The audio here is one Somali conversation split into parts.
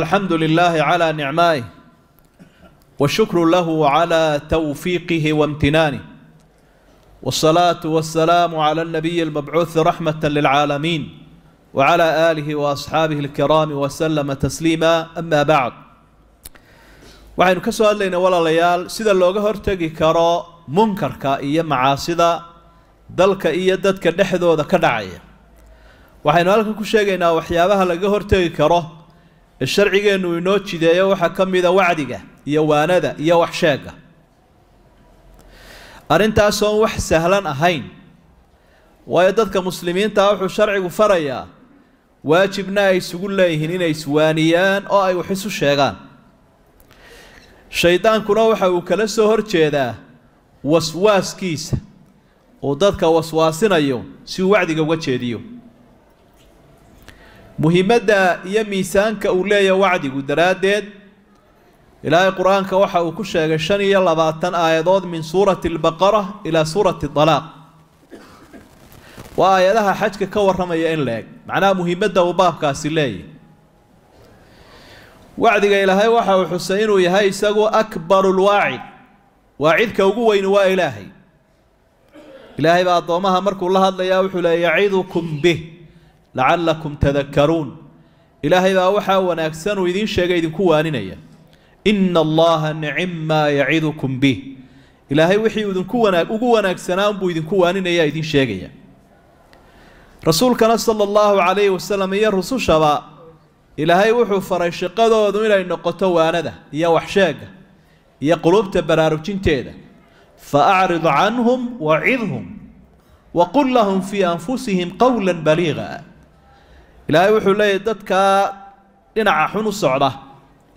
alxamdu lilaahi calaa nicmaayih washukru lahu calaa towfiiqihi waimtinaanih wاsalaatu wasalaamu cala alnabiyi almabcuuhi raxmata lilcaalamiin wacalaa aalihi waasxaabihi alkiraami wasalama tasliima ama bacd waxaynu ka soo hadlaynaa walaalayaal sida looga hortegi karo munkarka iyo macaasida dalka iyo dadka dhexdooda ka dhacaya waxaynu halkan ku sheegaynaa waxyaabaha laga hortegi karo sharcigeennu inoo jideeyo waxaa ka mida wacdiga iyo waanada iyo waxsheegga arrintaasoon wax sahlan ahayn waayo dadka muslimiintaa ah wuxuu sharcigu farayaa waajibna ay isugu leeyihiin inay iswaaniyaan oo ay wax isu sheegaan shaydaankuna waxa uu kala soo horjeedaa waswaaskiisa uu dadka waswaasinayo si uu wacdiga uga jeediyo muhiimadda iyo miisaanka uu leeyahay wacdigu daraaddeed ilaahay qur-aanka waxa uu ku sheegay shan iyo labaatan aayadood min suurati albaqara ilaa suurati dalaaq waa aayadaha xajka ka warramaya in la eg macnaha muhiimadda uu baabkaasi leeyahy wacdiga ilaahay waxa uu xusay inuu yahay isagu akbaru lwaacid waacidka ugu weyni waa ilaahay ilaahay baa addoommaha markuu la hadlayaa wuxuu leeya yacidukum bih lacallakum tadakaruun ilaahay baa waxaa wanaagsan uu idiin sheegay idinku waaninaya ina allaha nicim maa yacidukum bih ilaahay wixii idinku wanaag ugu wanaagsanaa unbuu idinku waaninaya idiin sheegaya rasuulkana sala allahu calayhi wasalam iyo rusushaba ilaahay wuxuu faray shaqadoodu inay noqoto waanada iyo waxsheega iyo qulubta baraarujinteeda fa acrid canhum wacidhum waqul lahum fii anfusihim qowla baliiqa ilaahay wuxuu leeyahy dadkaa dhinaca xun u socda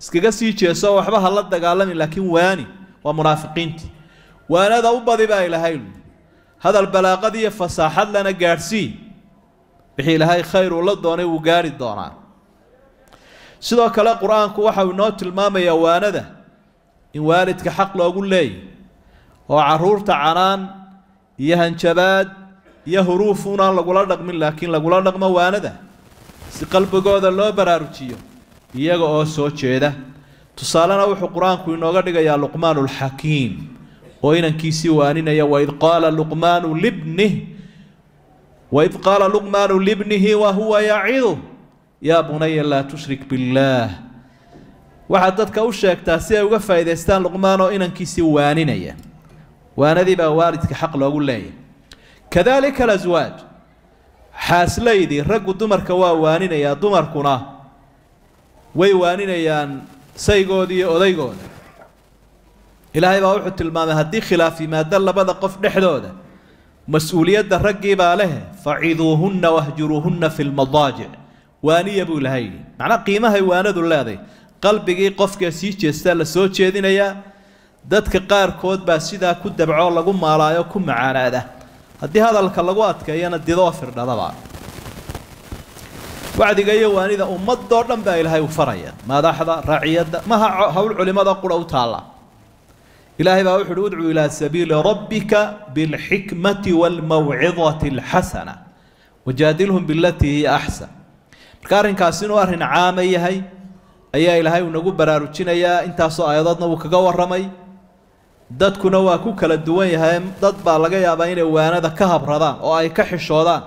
iskaga sii jeeso waxba ha la dagaalami laakiin waani waa munaafiqiintii waanada u badi baa ilaahay hadal balaaqad iyo fasaaxad lana gaadhsii wixii ilaahay khayr uu la doonay wuu gaari doonaa sidoo kale qur-aanku waxauu inoo tilmaamayaa waanada in waalidka xaq loogu leeyahy oo caruurta canaan iyo hanjabaad iyo huruuf unaan lagula dhaqmin laakiin lagula dhaqmo waanada si qalbigooda loo baraarujiyo iyaga oo soo jeeda tusaalena wuxuu qur-aanku inooga dhigayaa luqmaanu alxakiim oo inankiisii waaninaya waid qaala luqmaanu libnih waid qaala luqmaanu libnihi wa huwa yacidu yaa bunaya laa tushrik billaah waxaad dadka u sheegtaa si ay uga faa'iidaystaan luqmaan oo inankiisii waaninaya waanadii baa waalidka xaq loogu leeyahy kadalika alaswaaj xaaslaydi raggu dumarka waa waaninayaa dumarkuna way waaninayaan saygoodii iyo odaygooda ilaahay baa wuxuu tilmaamay haddii khilaaf yimaado labada qof dhexdooda mas-uuliyadda raggii baa leh faciduuhunna wahjuruuhunna fi lmadaajic waaniya buu ilahay yidhi macnaa qiimahay waanadu leeday qalbigii qofkaa sii jeestaa la soo jeedinayaa dadka qaarkood baa sidaa ku dabcoo lagu maalaayo ku macaanaada haddii hadalka lagu adkeeyana didoo firdhadaba wacdiga iyo waanida ummadoo dhan baa ilaahay u faraya madaxda raciyadda maha hawl culimada qura u taalla ilaahay baa wuxu uhi udcuu ilaa sabiili rabbika bilxikmati waalmawcidati alxasana wajaadilhum bilatii hiya axsan marka arrinkaas inuu arrin caama yahay ayaa ilaahay nagu baraarujinayaa intaasoo aayadoodna wuu kaga warramay dadkuna waa ku kala duwan yahay dad baa laga yaabaa inay waanada ka habradaan oo ay ka xishoodaan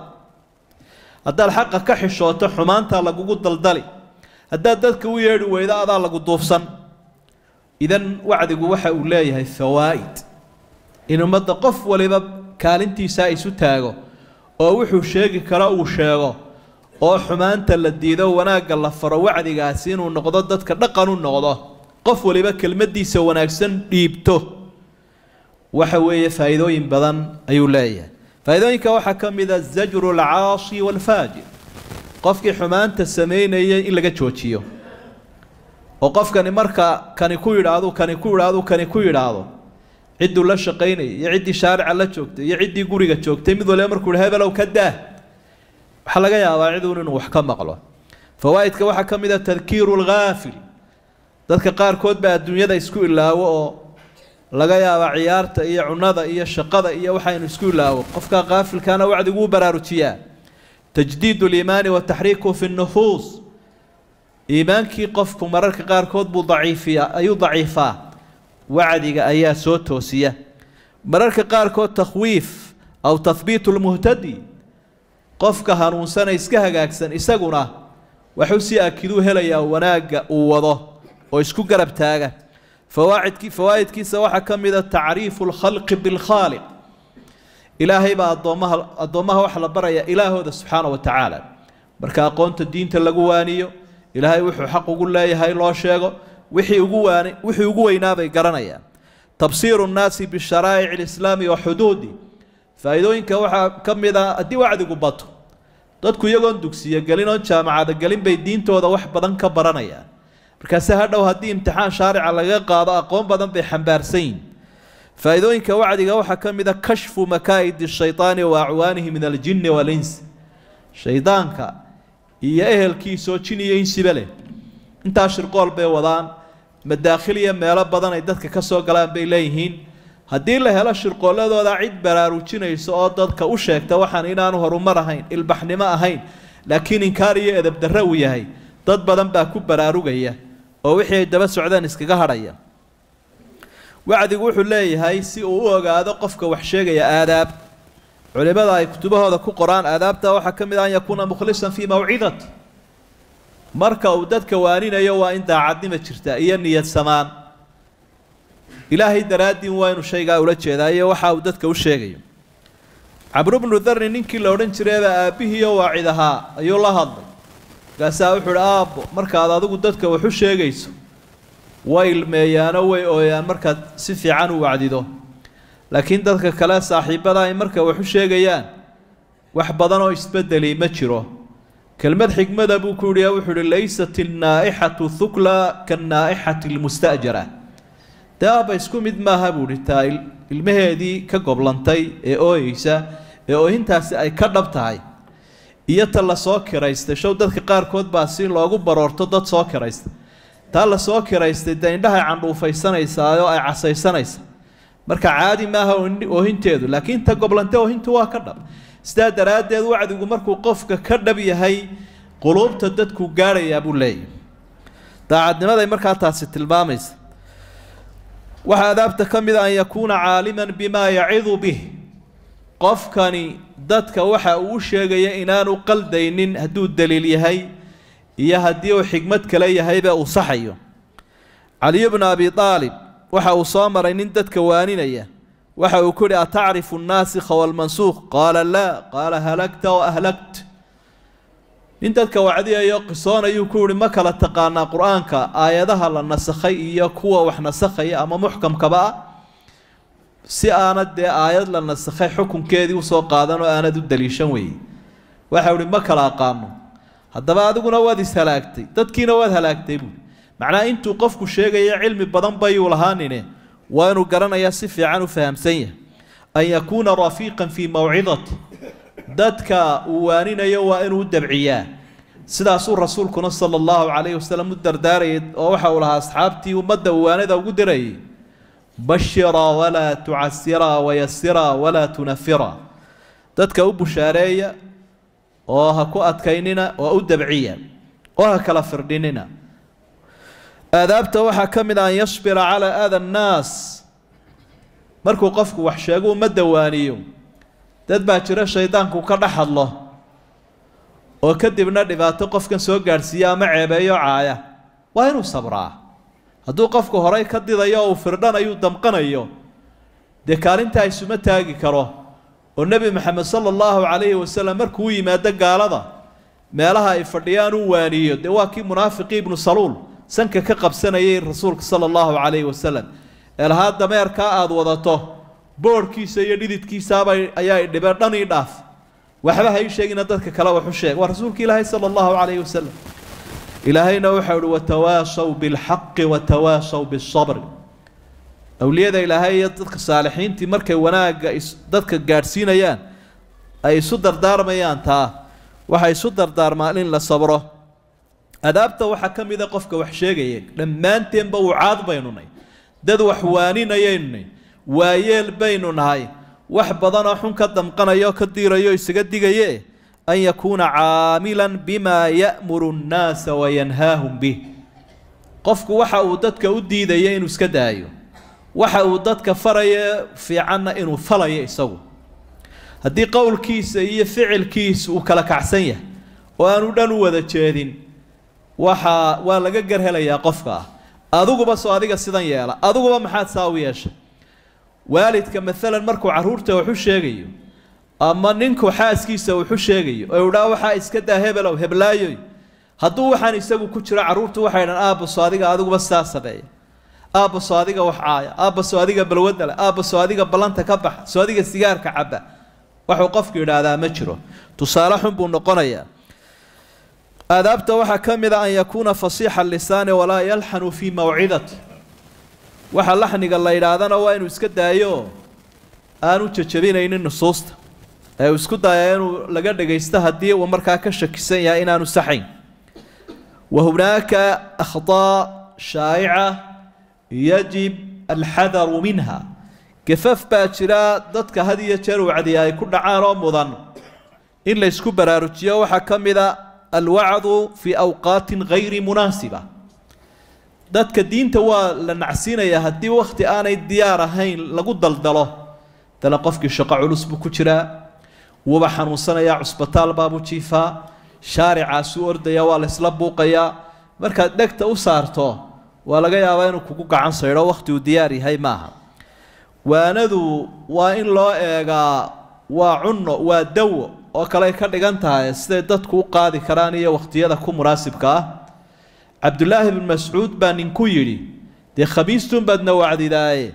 haddaad xaqa ka xishooto xumaantaa lagugu daldali haddaad dadka u yeedhi weydo adaa lagu duufsan idan wacdigu waxa uu leeyahay fawaa'id in ummadda qof waliba kaalintiisaa isu taago oo wuxuu sheegi karo uu sheego oo xumaanta la diido wanaagga la faro wacdigaasi inuu noqdo dadka dhaqan u noqdo qof waliba kelmaddiisa wanaagsan dhiibto waxa weeye faa'iidooyin badan ayuu leeyahay faa'iidooyinka waxaa ka mid a zajru alcaasi waalfaajir qofkii xumaanta samaynayay in laga joojiyo oo qofkani marka kani ku yidhaahdo kani ku yidhaahdo kani ku yidhaahdo cidduu la shaqaynayay iyo ciddii shaarica la joogtay iyo ciddii guriga joogtay mid waliba markuu yidhi hebelow ka daah waxaa laga yaabaa ciduun inuu wax ka maqlo fawaa'idka waxaa ka mid a tadkiiru alghaafil dadka qaarkood baa adduunyada isku ilaawo oo laga yaabaa ciyaarta iyo cunnada iyo shaqada iyo waxaynu isku ilaawo qofkaa qofka qaafilkana wacdiguu baraarujiyaa tajdiid uliimaani wa taxriiku fi nufuus iimaankii qofku mararka qaarkood buu daciifiyaa ayuu daciifaa wacdiga ayaa soo toosiya mararka qaarkood takhwiif aw tahbiitu lmuhtadi qofka hanuunsana iska hagaagsan isaguna waxuu si akiduu helayaa wanaagga uu wado oo isku garab taaga fawaaidkiisa waxaa ka mida tacriifu اlkhalqi biاlkhaaliq ilaahay baa adoommaa addoommaha waxa la baraya ilaahooda subxaana wa tacaala marka aqoonta diinta lagu waaniyo ilaahay wuxuu xaq ugu leeyahay loo sheego wixii ugu waani wixii ugu weynaabay garanayaan tabsiiru nnaasi bisharaa'ic alislaami wa xuduudi faa'iidooyinka waxaa ka mid ah haddii wacdigu bato dadku iyagoon dugsiyo gelin oon jaamacada gelin bay diintooda wax badan ka baranayaan markaase hadhow haddii imtixaan shaarica laga qaado aqoon badan bay xambaarsan yihin faa'iidooyinka wacdiga waxaa ka mida ah kashfu makaa'idi shaydaani wa acwaanihi min aljinni walinsi shaydaanka iyo ehelkiisoo jin iyo insiba leh intaa shirqool bay wadaan madaakhil iyo meelo badan ay dadka ka soo galaan bay leeyihiin haddii la helo shirqooladooda cid baraarujinaysa oo dadka u sheegta waxaan inaanu horumar ahayn ilbaxnimo ahayn laakiin inkaar iyo edabdarro uu yahay dad badan baa ku baraarugaya oo wixii ay daba socdeen iskaga hadhaya wacdigu wuxuu leeyahay si uu u ogaado qofka wax sheegaya aadaab culimada ay kutubahooda ku qoraan aadaabta waxaa ka mid ah an yakuuna mukhlisan fii mawcidat marka uu dadka waaninayo waa in daacadnima jirta iyo niyad samaan ilaahay daraaddiin waa inuu shaygaa ula jeedaa iyo waxa uu dadka u sheegayo cabru bnu darni ninkii la odhan jireeba waacid ahaa ayuu la hadlay markaasaa wuxuu uhi aabbo markaad adigu dadka waxu sheegayso way ilmeeyaano way ooyaan markaad si fiican u wacdido laakiin dadka kale saaxiibbada ay marka wax u sheegayaan wax badan oo isbedeli ma jiro kelmad xigmada buu ku yidhi wuxuu ihi laysat ilnaa'ixatu thukla kannaa'ixati almusta'jara dee aabba isku mid maaha buu ihi taa ilmaheedii ka goblantay ee ooyeysa ee oohintaasi ay ka dhab tahay iyo ta la soo kiraystay show dadka qaarkood baa si loogu baroorto dad soo kiraysta taa la soo kiraystay dee indhahay candhuufaysanaysaa ay casaysanaysa marka caadi maaha oohinteedu laakiin ta goblante ohintu waa ka dhab sidaa daraaddeed wacdigu markuu qofka ka dhab yahay quluubta dadku gaadhayaa buu leeyahy daacadnimaday markaa taasi tilmaamaysa waxaa adaabta ka mid a ah an yakuuna caaliman bimaa yacidu bih qofkani dadka waxa uu u sheegaya inaanu qaldaynin hadduu daliil yahay iyo haddii uu xigmad kale yahayba uu saxayo caliy bnu abi aalib waxa uu soo maray nin dadka waaninaya waxa uu ku yidhi atacrifu naasikha walmansuukh qaala laa qaala halagta wa ahlagt nin dadka wacdiyayo qisoonayuu ku yidhi ma kala taqaanaa qur-aanka aayadaha la nasakhay iyo kuwa wax nasakhaya ama muxkamkaba ah si aanad dee aayad la nasakhay xukunkeedii usoo qaadan oo aanad u daliishan weeye waxau hi ma kala aqaano haddaba adiguna waad ishalaagtay dadkiina waad halaagtay buui macnaa intuu qofku sheegayo cilmi badan bayuu lahaanine waa inuu garanayaa si fiican u fahamsan yahay an yakuuna rafiiqan fii mawcidati dadka uu waaninayo waa inuu u dabciyaa sidaasuu rasuulkuna sala allahu calayhi wasalam u dardaarayay oo waxa uu lahaa asxaabtii ummadda uu waanada ugu dirayay bashira walaa tucasira wayasira walaa tunafira dadka u bushaareeya oo ha ku adkaynina oo u dabciya oo ha kala firdhinina aadaabta waxaa ka mid a an yashbira calaa aada annaas markuu qofku wax sheeguu ma dawaaniyo dad baa jiro shaydaanku ka dhex hadlo oo kadibna dhibaato qofkan soo gaadhsiiya ama ceebeeyo caaya waa inuu sabraa hadduu qofku horay ka didayo uu firdhan ayuu damqanayo dee kaalintaa isuma taagi karo oo nebi maxamed sala allahu calayhi wasalam markuu u yimaado gaalada meelaha ay fadhiyaan uu waaniyo dee waa kii munaafiqii ibnu saluul sanka ka qabsanayay rasuulka sala allahu calayhi wasalam eelahaa dameerkaa aada wadato boorhkiisa iyo dhididkiisaabay ayaa dhibeen dhan ii dhaaf waxba ha ii sheegina dadka kale waxu sheeg waa rasuulka ilaahay sala allahu calayhi wasalam ilaahayna wuxuu uhi watawaasaw bilxaqi watawaasaw bisabri awliyada ilaahay iyo dadka saalixiintii markay wanaagga dadka gaadhsiinayaan ay isu dardaarmayaan taa waxaa isu dardaarmaan in la sabro adaabta waxaa ka mida qofka wax sheegaya dhammaanteenba wucaad baynu nay dad wax waaninayaynu nay waayeel baynu nahay wax badanoo xun ka damqanayo ka diirayo isaga digaye an yakuuna caamilan bimaa ya'muru اnnaasa wayanhaahum bih qofku waxa uu dadka u diidaya inuu iska daayo waxa uu dadka faraya fiicanna inuu falayo isagu haddii qowlkiisa iyo ficilkiisa uu kala kacsan yahay oo aanu dhan u wada jeedin waxaa waa laga garhelayaa qofka ah adiguba soo adiga sidan yeela adiguba maxaad saa u yeeshay waalidka maalan markuu carruurta wax u sheegayo ama ninku xaaskiisa wuxu sheegayo oo idhaa waxaa iska daa hebelow heblaayoy hadduu waxaan isagu ku jiro carruurtu waxay dhan aabbaso adiga adiguba sidaa sameeya aabba adiga wax caaya aabba adiga balwadda leh adiga ballanta ka baxa soo adiga sigaarka cabba waxuu qofku yidhaahdaa ma jiro tusaale xun buu noqonayaa aadaabta waxaa ka mid a ah an yakuuna fasiixa lisaani walaa yalxanu fii mawcidati waxa laxniga la yidhaahdana waa inuu iska daayo aanu jajabinaynin nusuusta u isku daya inuu laga dhagaysto haddii uu markaa ka shakisan yahay inaanu saxayn wa hunaaka akhطaa shaa'ica yajib alxadaru minha gafaf baa jira dadka had iyo jeer wacdiya ay ku dhacaan oo mudan in laysku baraarujiyo waxaa ka mida alwacdu fii awqaatin hayri munaasiba dadka diinta waa la nacsiinayaa haddii wakhti aanay diyaar ahayn lagu daldalo dale qofkii shaqo culus buu ku jiraa wuuba xanuunsanayaa cusbitaal baabuu jiifaa shaaricaasuu ordaya waa laysla buuqayaa markaad dhegta u saarto waa laga yaabaa inuu kugu gacan saydho wakhti uu diyaar yahay maaha waanadu waa in loo eegaa waa cunno waa dawo oo kaley ka dhigan tahay siday dadku u qaadi karaan iyo wakhtiyada ku munaasibka ah cabdulaahi bnu mascuud baa ninku yidhi dee khamiistuun baadna wacdidaaye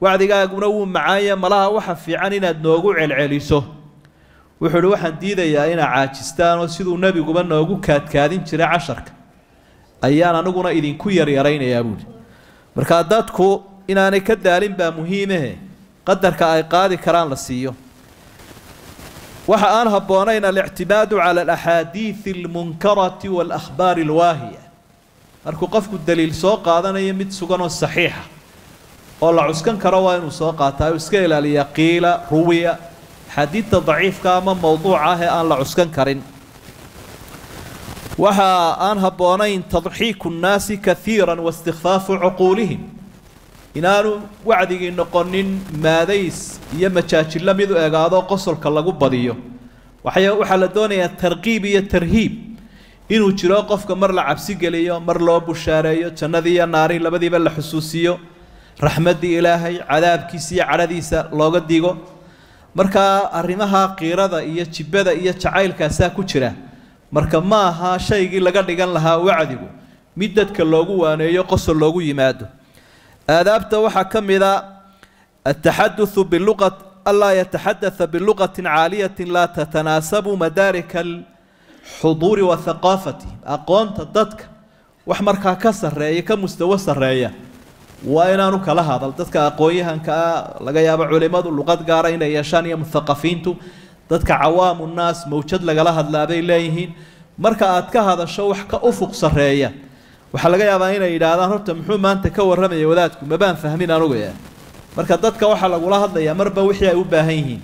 wacdigaaguna wuu macaanya malaha waxa fiican inaad noogu celceliso wuxuu hi waxaan diidayaa inaa caajistaanoo siduu nebiguba noogu kaadkaadin jiray casharka ayaan aniguna idinku yaryaraynayaa buuhi markaa dadku inaanay ka daalin baa muhiimahe eh. qadarka ay qaadi karaan la siiyo waxa aan habboonayn alictimaadu cala alaxaadiidi almunkarati waalakhbaari alwaahiya markuu qofku daliil soo qaadanayo mid suganoo saxiixa oo la cuskan karo waa inuu soo qaataa iska ilaaliya qiila ruwiya xadiidta daciifka ama mawduuca ah ee aan la cuskan karin waxa aan habboonayn tadxiiku nnaasi kaiira waistikfaafu cuquulihim inaanu wacdigii noqonin maadays iyo majaajillo mid u egaadoo qosolka lagu badiyo waxaa la doonayaa tarqiib iyo tarhiib inuu jiro qofka mar la cabsi geliyo mar loo bushaareeyo jannadii iyo naari labadiiba la xusuusiyo raxmaddii ilaahay cadaabkiisa iyo cadhadiisa looga digo markaa arrimaha qiirada iyo jibada iyo jacaylkaasaa ku jira marka ma aha shaygii laga dhigan lahaa wacdigu mid dadka loogu waaneeyo qosol loogu yimaado aadaabta waxaa ka mid a ah, ataxaduu biluqa allaa yataxadaa biluqati caaliyati laa tatanaasabu madaarika alxuduuri wa aqoonta dadka wax markaa ka sarreeya ka mustawo sarreeya waa inaanu kala hadal dadka aqoon-yahankaa ah, laga yaabo culimadu luqad gaara inay yeeshaan iyo muthaqafiintu dadka cawaamu naas mawjad lagala hadlaabay leeyihiin marka aad ka hadasho wax ka ufuq sareeya waxaa laga yaabaa inay yidhaahdaan horta muxuu maanta ka warramaya wadaadku mabaan fahmin anugaya marka dadka waxaa lagula hadlayaa marba wixii ay u baahan yihiin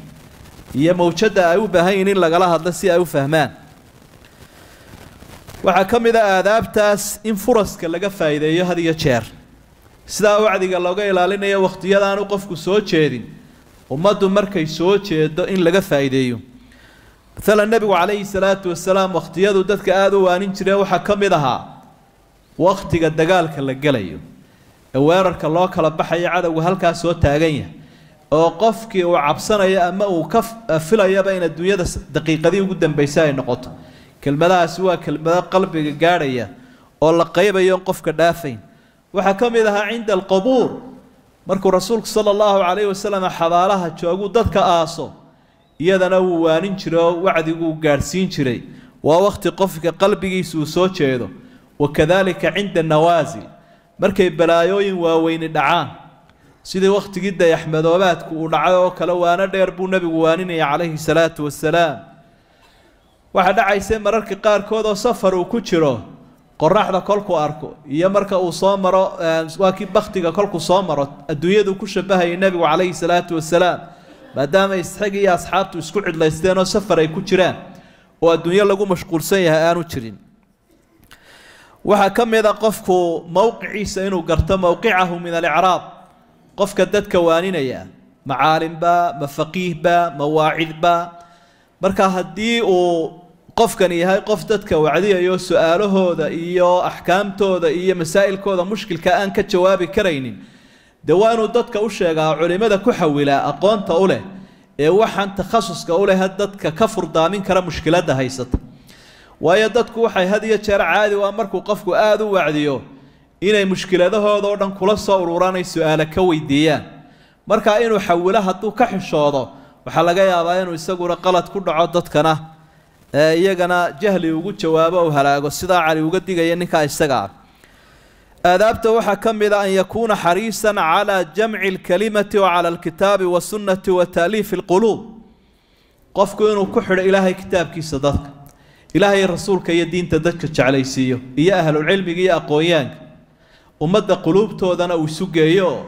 iyo mawjadda ay u baahan yihiin in lagala hadlo si ay u fahmaan waxaa ka mid a ah aadaabtaas in furaska laga faa'iideeyo had iyo jeer sidaa wacdiga looga ilaalinayo wakhtiyadaanu qofku soo jeedin ummaddu markay soo jeedo in laga faaideeyo maalan nebigu calayhi salaatu wasalaam wakhtiyadu dadka aada u waanin jiree waxaa ka mid ahaa wakhtiga dagaalka la gelayo ee weerarka loo kala baxayo cadowga halkaas soo taagan yahay oo qofkii uu cabsanayo ama uu ka filayaba in adduunyada daqiiqadii ugu dambaysa ay noqoto kelmadahaasi waa kelmado qalbiga gaadhaya oo la qaybayo on qofka dhaafayn waxaa ka mid ahaa cinda alqabuur markuu rasuulku sala allahu calayhi wasalam xabaalaha joogu dadka aaso iyadana wuu waanin jiray oo wacdiguu gaadhsiin jiray waa wakhti qofka qalbigiisa uu soo jeedo wa wakadaalika cinda nawaasil markay balaayooyin waaweyni dhacaan sidii wakhtigii dayaxmadoobaadku uu dhacay oo kale waana dheer buu nebigu waaninaya calayhi salaatu wasalaam waxaa dhacaysa mararka qaarkood oo safar uu ku jiro qoraxda kolku arko iyo marka uu soo maro waa kii baktiga kolku soo maro adduunyadu ku shabahayay nebigu calayhi salaatu wasalaam maadaama isxigi iyo asxaabtu isku cidlaysteenoo safar ay ku jiraan oo adduunyo lagu mashquulsan yahay aanu jirin waxaa ka mid a qofku mowqiciisa inuu garto mowqicahu min alicraab qofka dadka waaninaya macaalimba mafaqiihba mawaacidba ma marka haddii uu qofkani yahay qof dadka wacdiyayo su-aalahooda iyo axkaamtooda iyo masaa'ilkooda mushkilka aan ka jawaabi karaynin dee waa inuu dadka u sheegaa culimada ku xawilaa aqoonta u leh ee waxaan takhasuska u leh dadka ka furdaamin kara mushkiladda haysata waayo dadku waxay had iyo jeer caadi waa markuu qofku aada u wacdiyo inay mushkiladahooda oo dhan kula soo ururanay su-aala ka weydiiyaan marka inuu xawilo hadduu ka xishoodo waxaa laga yaabaa inuu isaguna qalad ku dhaco dadkana ee iyagana jahli ugu jawaabo u halaago sidaa cali uga digaya ninkaa isaga aadaabta waxaa ka mid a an yakuuna xariisan calaa jamci alkalimati wa cala alkitaabi wasunnati wa taaliifi alquluub qofku inuu ku xidho ilaahay kitaabkiisa dadka ilaahay rasuulka iyo diinta dadka jeclaysiiyo iyo ahlulcilmiga iyo aqoonyaanka ummadda quluubtoodana uu sugeeyooo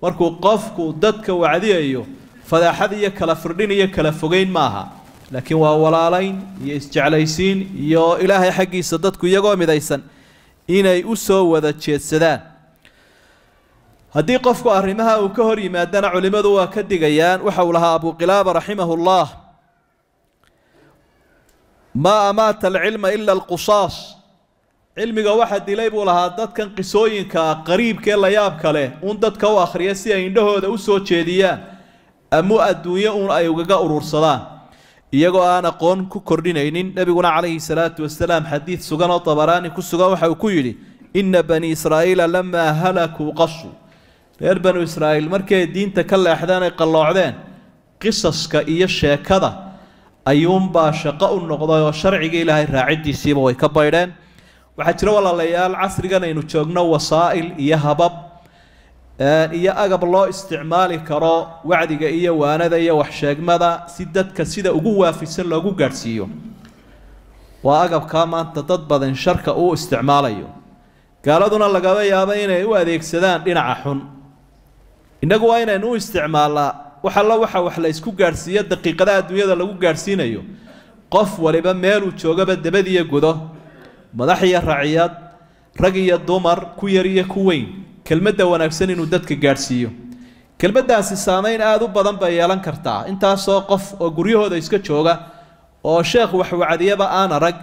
markuu qofku dadka wacdiyayo fadeexad iyo kala firdhin iyo kala fogeyn maaha laakiin waa walaalayn iyo isjeclaysiin iyo ilaahay xaggiisa dadku iyagoo midaysan inay u soo wada jeedsadaan haddii qofku arrimaha uu ka hor yimaadana culimmadu waa ka digayaan waxa uu lahaa abuqilaaba raximahu llah maa amaata alcilma ila alqusaas cilmiga waxaa dilay buu lahaa dadkan qisooyinka ah qariibkee la yaabka leh uun dadka u akhriya si ay indhahooda u soo jeediyaan amu adduunyo uun ay ugaga urursadaan iyagoo aan aqoon ku kordhinaynin nebiguna calayhi salaatu wasalaam xadiid sugan oo dabaraani ku sugan waxa uu ku yidhi inna bani israa'iila lamaa halakuu qashu reer banu israa'iil markay diinta ka leexdeen ay qalloocdeen qisaska iyo sheekada ayuunbaa shaqo u noqday oo sharciga ilaahay raacidiisiiba way ka baydheen waxaa jira walaalayaal casrigan aynu joogno wasaa'il iyo habab iyo agab loo isticmaali karo wacdiga iyo waanada iyo waxsheegmada si dadka sida ugu waafisan loogu gaadhsiiyo waa agabkaa maanta dad badan sharka uu isticmaalayo gaaladuna lagaba yaabo inay u adeegsadaan dhinaca xun innagu waa inaynu u isticmaalnaa wax waxa wax la ysku gaadhsiiyo daqiiqadaha adduunyada lagu gaadhsiinayo qof waliba meeluu joogaba dabadiyo gudo madax iyo raciyaad rag iyo dumar ku yar iyo ku weyn kelmadda wanaagsan inuu dadka gaadhsiiyo kelmaddaasi saamayn aad u badan bay yeelan kartaa intaasoo qof oo guryahooda iska jooga oo sheekh wax wacdiyaba aan arag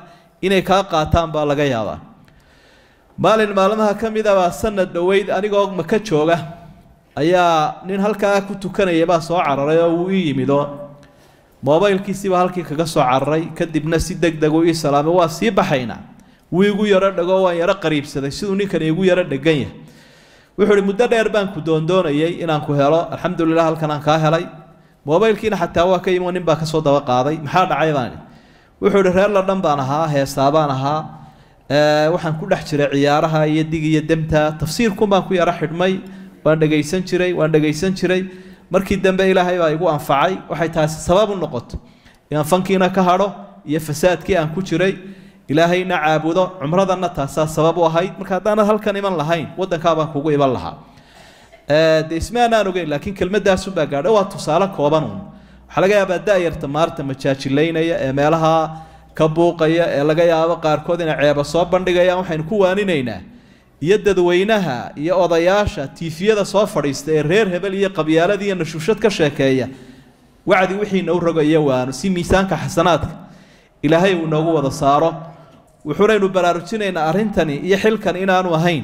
inay kaa qaataan baa laga yaabaa maalin maalmaha ka mid baa sanad dhoweyd anigoo maka jooga ayaa nin halkaa ku tukanaya baa soo cararay oo wuu ii yimid moobaylkiisiibaa halkii kaga soo cararay kadibna si deg deg uu ii salaamay waa sii baxaynaa wuu igu yaro dhego waan yaro qariibsaday siduu ninkani igu yaro dhegan yahay wuxuu hi muddo dheer baan ku doondoonayay inaan ku helo alxamdulilah halkan kaa helay mobaylkiina xataa waa ka imo nin baa kasoo daba qaaday maxaa dhacay baan wuxuu hi reer ladhan baan ahaa heestaa baan ahaa waxaan ku dhex jiray ciyaaraha iyo dig iyo demta tafsiirkun baan ku yaro xidhmay waan dhegaysan jiray waan dhegaysan jiray markii dambe ilaahay baa igu anfacay waxay taasi sabab u noqoto inaan fankiina ka hadho iyo fasaadkii aan ku jiray ilaahayna caabudo cumradana taasaa sabab u ahayd marka haddaanad halkan iman lahayn wadankaabaan kugu iman lahaa de isma ogeyn laakiin kelmadaasunbaa gaadha waa tusaale koobanuun waxaa laga yaabaa da maarta majaajilaynaya ee meelaha ka buuqaya ee laga yaabo qaarkood ina ceeba soo bandhigayaan waxaynu ku waaninaynaa iyo dadweynaha iyo odayaasha tiifiyada soo fadhiista ee reer hebel iyo qabyaalada iyo nashuushad ka sheekeeya wacdi wixiina u rogayo waano si miisaanka xasanaadka ilaahay uu inoogu wada saaro wuxuunaynu baraarujinaynaa arrintani iyo xilkan inaanu ahayn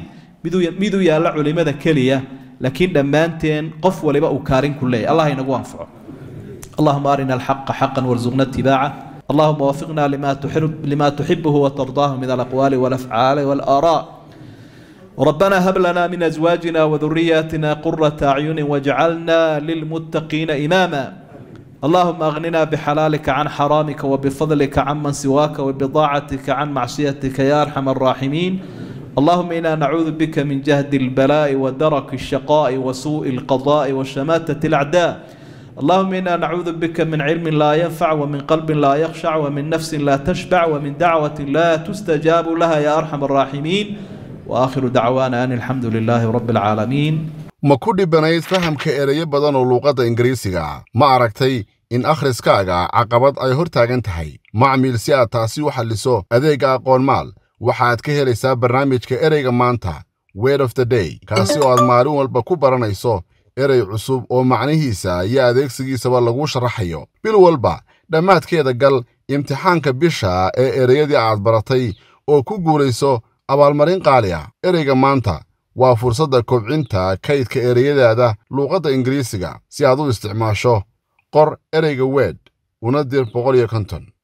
miduu yaalla culimada keliya laakiin dhammaanteen qof waliba uu kaalin ku leeyahy allah inagu anfaco allahuma arina alxaqa xaqan warsuqna itibaaca allahuma waafiqna lima tuxibuhu watardaahu min alaqwaali walafcaali walaaraa ربنا هب لنا من أزواجنا وذرياتنا قرة أعين واجعلنا للمتقين إماماً allahuma akhnina bixalaalika can xaraamika wabifadlika canman siwaaka wabidaacatika can macsiyatika ya arxam araaximiin allahuma inaa nacuudu bika min jahdi اlbalaa'i wadaraki الshaqaa'i wasuuءi اlqadaa'i washamaatat اlacdaa allahuma inaa nacuudu bika min cilmin laa yanfac wamin qalbin laa yakhshac wamin nafsin laa tashbac wamin dacwatin laa tustajaabu laha ya arxam araaximiin waakhiru dacwaana an alxamdu lilaahi rabi اlcaalamiin ma ku dhibanayd fahamka ereyo badan oo luuqadda ingiriisiga ma aragtay in akhriskaaga caqabad ay hor taagan tahay macmiil si aad taasi u xalliso adeegga aqoonmaal waxaad ka helaysaa barnaamijka ereyga maanta wed of the day kaasi oo aad maalin walba ku baranayso erey cusub oo macnihiisa iyo adeegsigiisaba laguu sharaxayo bil walba dhammaadkeeda gal imtixaanka bisha ee ereyadii aad baratay oo ku guulayso abaalmarin qaali ah ereyga maanta waa fursadda kobcinta kaydka ereyadaada luuqadda ingiriisiga si aad u isticmaasho qor ereyga weed una dir boqol iyo konton